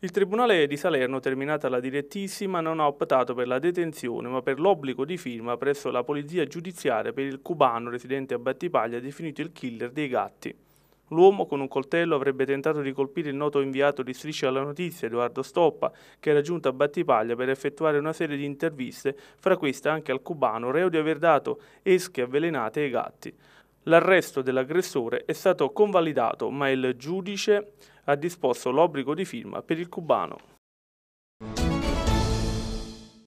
Il Tribunale di Salerno, terminata la direttissima, non ha optato per la detenzione ma per l'obbligo di firma presso la polizia giudiziaria per il cubano residente a Battipaglia definito il killer dei gatti. L'uomo con un coltello avrebbe tentato di colpire il noto inviato di Striscia alla Notizia, Edoardo Stoppa, che era giunto a Battipaglia per effettuare una serie di interviste, fra queste anche al cubano, reo di aver dato esche avvelenate ai gatti. L'arresto dell'aggressore è stato convalidato ma il giudice ha disposto l'obbligo di firma per il cubano.